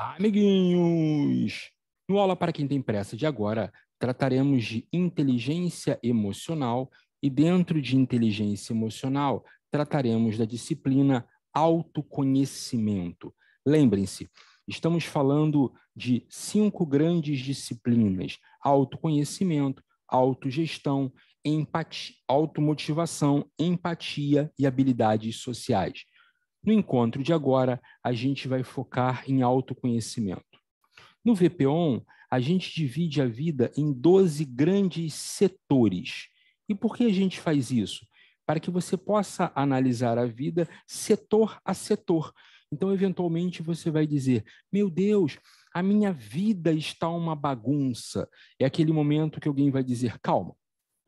Ah, amiguinhos! No aula para quem tem pressa de agora, trataremos de inteligência emocional e, dentro de inteligência emocional, trataremos da disciplina autoconhecimento. Lembrem-se, estamos falando de cinco grandes disciplinas: autoconhecimento, autogestão, empatia, automotivação, empatia e habilidades sociais. No encontro de agora, a gente vai focar em autoconhecimento. No VPON, a gente divide a vida em 12 grandes setores. E por que a gente faz isso? Para que você possa analisar a vida setor a setor. Então, eventualmente, você vai dizer: Meu Deus, a minha vida está uma bagunça. É aquele momento que alguém vai dizer: Calma,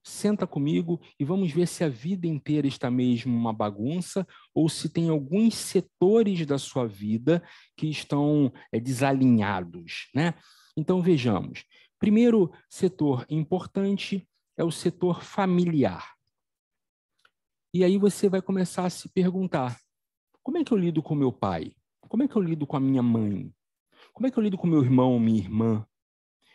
senta comigo e vamos ver se a vida inteira está mesmo uma bagunça ou se tem alguns setores da sua vida que estão é, desalinhados, né? Então vejamos. Primeiro setor importante é o setor familiar. E aí você vai começar a se perguntar: como é que eu lido com meu pai? Como é que eu lido com a minha mãe? Como é que eu lido com meu irmão, minha irmã,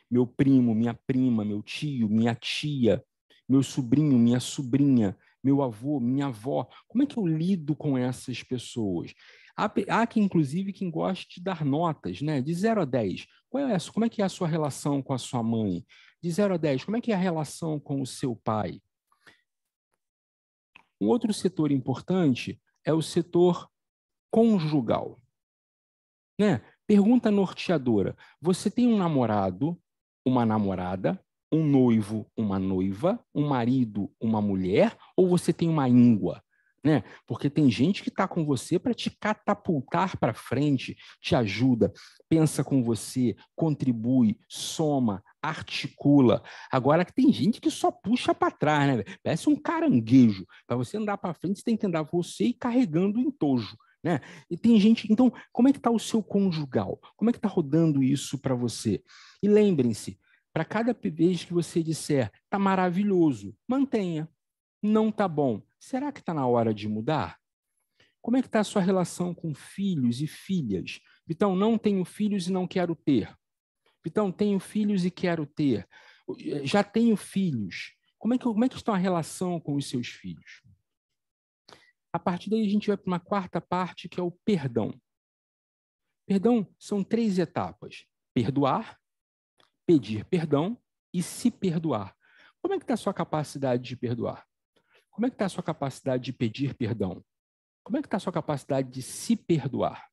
meu primo, minha prima, meu tio, minha tia? meu sobrinho, minha sobrinha, meu avô, minha avó. Como é que eu lido com essas pessoas? Há, há que, inclusive, quem gosta de dar notas, né? De 0 a 10. Qual é, como é que é a sua relação com a sua mãe? De 0 a 10, como é que é a relação com o seu pai? Um outro setor importante é o setor conjugal. Né? Pergunta norteadora. Você tem um namorado, uma namorada, um noivo, uma noiva, um marido, uma mulher, ou você tem uma íngua? Né? Porque tem gente que está com você para te catapultar para frente, te ajuda, pensa com você, contribui, soma, articula. Agora que tem gente que só puxa para trás, né? Parece um caranguejo. Para você andar para frente, você tem que andar você e carregando o entojo. Né? E tem gente. Então, como é que está o seu conjugal? Como é que está rodando isso para você? E lembrem-se, para cada vez que você disser, está maravilhoso, mantenha. Não está bom. Será que está na hora de mudar? Como é que está a sua relação com filhos e filhas? então não tenho filhos e não quero ter. então tenho filhos e quero ter. Eh, já tenho filhos. Como é que, como é que está a relação com os seus filhos? A partir daí, a gente vai para uma quarta parte, que é o perdão. Perdão são três etapas: perdoar, pedir perdão e se perdoar. Como é que está a sua capacidade de perdoar? Como é que está a sua capacidade de pedir perdão? Como é que está a sua capacidade de se perdoar?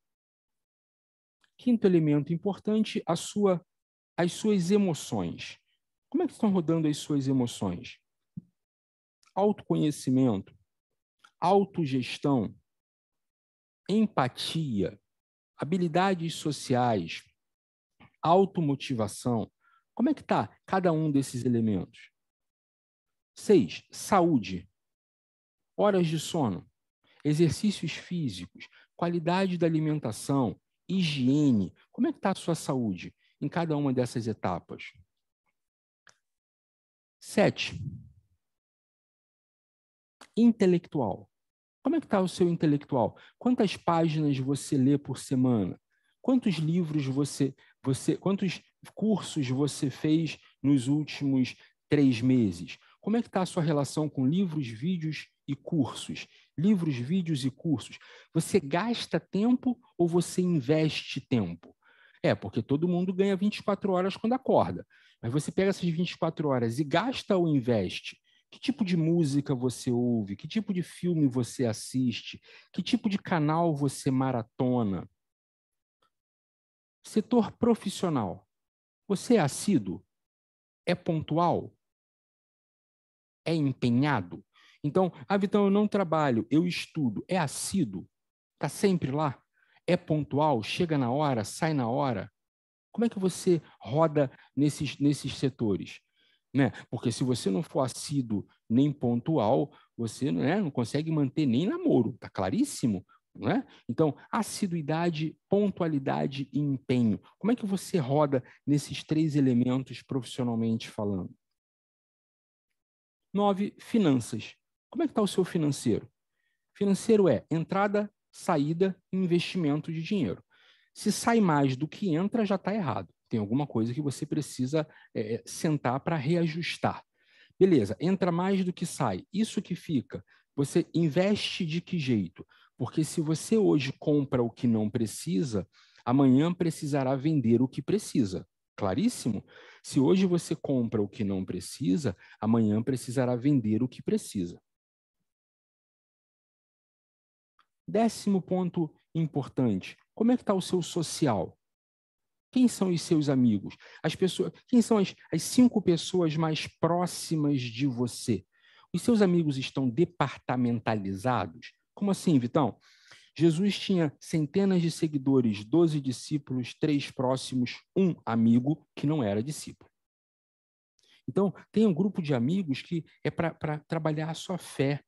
Quinto elemento importante, a sua, as suas emoções. Como é que estão rodando as suas emoções? Autoconhecimento, autogestão, empatia, habilidades sociais, automotivação, como é que está cada um desses elementos? Seis, saúde, horas de sono, exercícios físicos, qualidade da alimentação, higiene. Como é que está a sua saúde em cada uma dessas etapas? Sete, intelectual. Como é que está o seu intelectual? Quantas páginas você lê por semana? Quantos livros você, você, quantos cursos você fez nos últimos três meses? Como é que está a sua relação com livros, vídeos e cursos? Livros, vídeos e cursos. Você gasta tempo ou você investe tempo? É, porque todo mundo ganha 24 horas quando acorda. Mas você pega essas 24 horas e gasta ou investe? Que tipo de música você ouve? Que tipo de filme você assiste? Que tipo de canal você maratona? Setor profissional. Você é assíduo? É pontual? É empenhado? Então, ah, Vitão, eu não trabalho, eu estudo. É assíduo? Está sempre lá? É pontual? Chega na hora? Sai na hora? Como é que você roda nesses, nesses setores? Né? Porque se você não for assíduo nem pontual, você né, não consegue manter nem namoro, Está claríssimo? Né? Então, assiduidade, pontualidade e empenho. Como é que você roda nesses três elementos profissionalmente falando? Nove, finanças. Como é que está o seu financeiro? Financeiro é entrada, saída e investimento de dinheiro. Se sai mais do que entra, já está errado. Tem alguma coisa que você precisa é, é sentar para reajustar. Beleza, entra mais do que sai. Isso que fica. Você investe de que jeito? Porque se você hoje compra o que não precisa, amanhã precisará vender o que precisa. Claríssimo? Se hoje você compra o que não precisa, amanhã precisará vender o que precisa. Décimo ponto importante: como é que está o seu social? Quem são os seus amigos? As pessoas, quem são as, as cinco pessoas mais próximas de você? Os seus amigos estão departamentalizados? Como assim, Vitão? Jesus tinha centenas de seguidores, doze discípulos, três próximos, um amigo que não era discípulo. Então, tem um grupo de amigos que é para trabalhar a sua fé,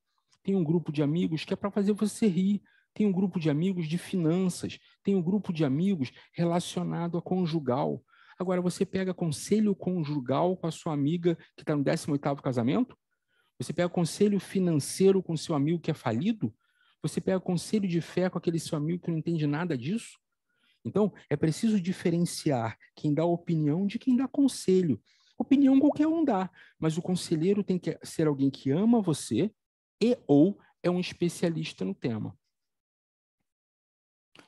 tem um grupo de amigos que é para fazer você rir, tem um grupo de amigos de finanças, tem um grupo de amigos relacionado a conjugal. Agora, você pega conselho conjugal com a sua amiga que está no 18º casamento? Você pega conselho financeiro com seu amigo que é falido? Você pega conselho de fé com aquele seu amigo que não entende nada disso? Então, é preciso diferenciar quem dá opinião de quem dá conselho. Opinião qualquer um dá, mas o conselheiro tem que ser alguém que ama você e ou é um especialista no tema.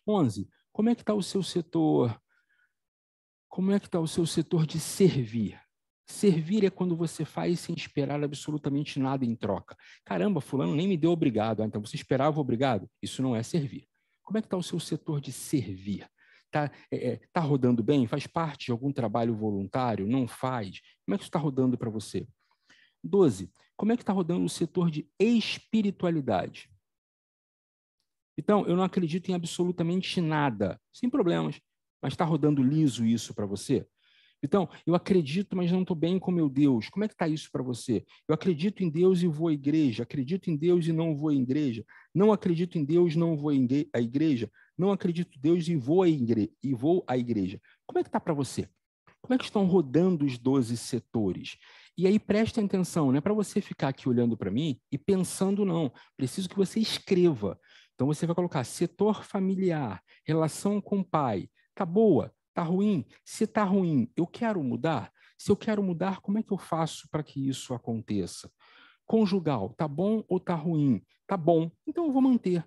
11. Como é que está o seu setor? Como é que está o seu setor de servir? Servir é quando você faz sem esperar absolutamente nada em troca. Caramba, fulano nem me deu obrigado. Ah, então você esperava obrigado? Isso não é servir. Como é que está o seu setor de servir? Está é, é, tá rodando bem? Faz parte de algum trabalho voluntário? Não faz? Como é que está rodando para você? 12. Como é que está rodando o setor de espiritualidade? Então, eu não acredito em absolutamente nada, sem problemas. Mas está rodando liso isso para você? Então, eu acredito, mas não estou bem com meu Deus. Como é que está isso para você? Eu acredito em Deus e vou à igreja. Acredito em Deus e não vou à igreja. Não acredito em Deus, não vou à igreja. Não acredito em Deus e vou à igreja. E vou à igreja. Como é que está para você? Como é que estão rodando os 12 setores? E aí presta atenção, não é para você ficar aqui olhando para mim e pensando, não. Preciso que você escreva. Então você vai colocar setor familiar, relação com o pai. Tá boa, Tá ruim? Se tá ruim, eu quero mudar? Se eu quero mudar, como é que eu faço para que isso aconteça? Conjugal, tá bom ou tá ruim? Tá bom, então eu vou manter.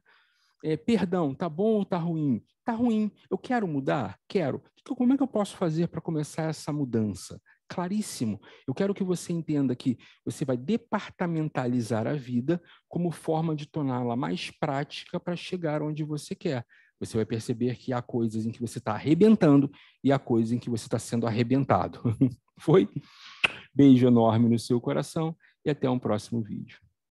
É, perdão, tá bom ou tá ruim? Tá ruim. Eu quero mudar? Quero. Então, como é que eu posso fazer para começar essa mudança? Claríssimo. Eu quero que você entenda que você vai departamentalizar a vida como forma de torná-la mais prática para chegar onde você quer. Você vai perceber que há coisas em que você está arrebentando e há coisas em que você está sendo arrebentado. Foi? Beijo enorme no seu coração e até um próximo vídeo.